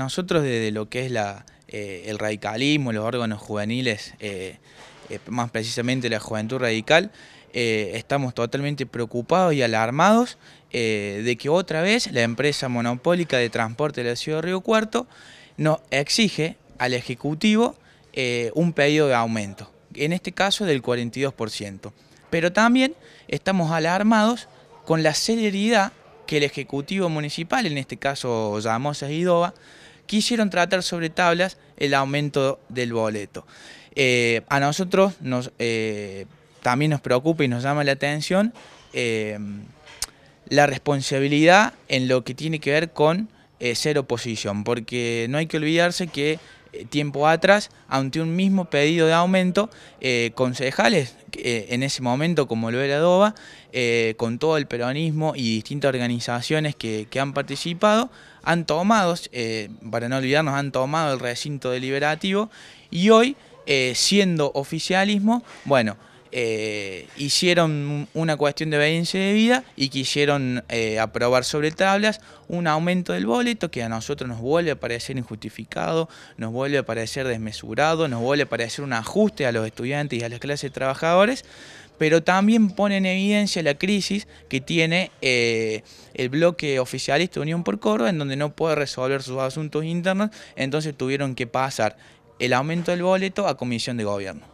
Nosotros desde lo que es eh, el radicalismo, los órganos juveniles, eh, eh, más precisamente la juventud radical, estamos totalmente preocupados y alarmados de que otra vez la empresa monopólica de transporte de la ciudad de Río Cuarto nos exige al Ejecutivo un pedido de aumento, en este caso del 42%. Pero también estamos alarmados con la celeridad que el Ejecutivo Municipal, en este caso Llamosa y quisieron tratar sobre tablas el aumento del boleto. Eh, a nosotros nos, eh, también nos preocupa y nos llama la atención eh, la responsabilidad en lo que tiene que ver con ser oposición, porque no hay que olvidarse que eh, tiempo atrás ante un mismo pedido de aumento, eh, concejales, eh, en ese momento como lo era con todo el peronismo y distintas organizaciones que, que han participado, han tomado, para no olvidarnos, han tomado el recinto deliberativo y hoy, siendo oficialismo, bueno, eh, hicieron una cuestión de obediencia de vida y quisieron eh, aprobar sobre tablas un aumento del boleto que a nosotros nos vuelve a parecer injustificado, nos vuelve a parecer desmesurado, nos vuelve a parecer un ajuste a los estudiantes y a las clases de trabajadores, pero también pone en evidencia la crisis que tiene eh, el bloque oficialista Unión por Córdoba, en donde no puede resolver sus asuntos internos, entonces tuvieron que pasar el aumento del boleto a comisión de gobierno.